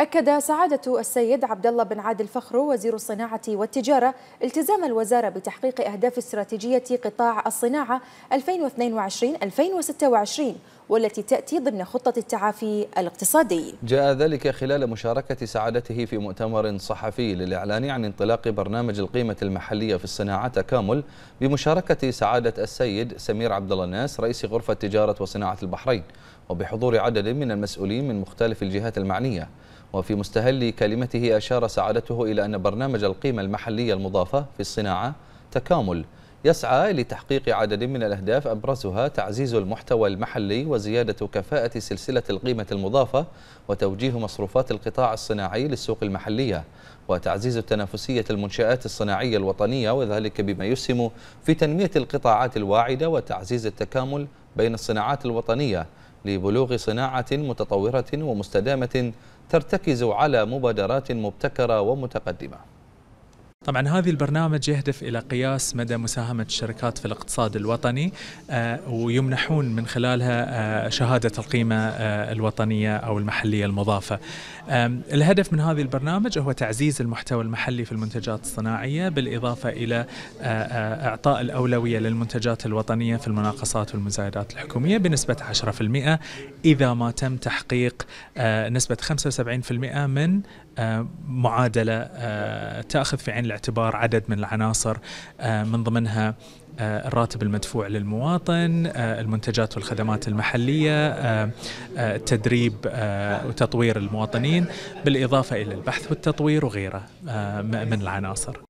أكد سعادة السيد عبد الله بن عادل فخرو وزير الصناعة والتجارة التزام الوزارة بتحقيق أهداف استراتيجية قطاع الصناعة 2022-2026 والتي تأتي ضمن خطة التعافي الاقتصادي جاء ذلك خلال مشاركة سعادته في مؤتمر صحفي للإعلان عن انطلاق برنامج القيمة المحلية في الصناعة تكامل بمشاركة سعادة السيد سمير عبد الله الناس رئيس غرفة تجارة وصناعة البحرين وبحضور عدد من المسؤولين من مختلف الجهات المعنية وفي مستهل كلمته أشار سعادته إلى أن برنامج القيمة المحلية المضافة في الصناعة تكامل يسعى لتحقيق عدد من الأهداف أبرزها تعزيز المحتوى المحلي وزيادة كفاءة سلسلة القيمة المضافة وتوجيه مصروفات القطاع الصناعي للسوق المحلية وتعزيز التنافسية المنشآت الصناعية الوطنية وذلك بما يسهم في تنمية القطاعات الواعدة وتعزيز التكامل بين الصناعات الوطنية لبلوغ صناعة متطورة ومستدامة ترتكز على مبادرات مبتكرة ومتقدمة طبعا هذا البرنامج يهدف الى قياس مدى مساهمه الشركات في الاقتصاد الوطني آه، ويمنحون من خلالها آه، شهاده القيمه آه، الوطنيه او المحليه المضافه. الهدف من هذا البرنامج هو تعزيز المحتوى المحلي في المنتجات الصناعيه بالاضافه الى اعطاء الاولويه للمنتجات الوطنيه في المناقصات والمزايدات الحكوميه بنسبه 10% اذا ما تم تحقيق نسبه 75% من معادله تاخذ في عين الاعتبار عدد من العناصر آه، من ضمنها آه، الراتب المدفوع للمواطن آه، المنتجات والخدمات المحلية التدريب وتطوير المواطنين بالإضافة إلى البحث والتطوير وغيره من العناصر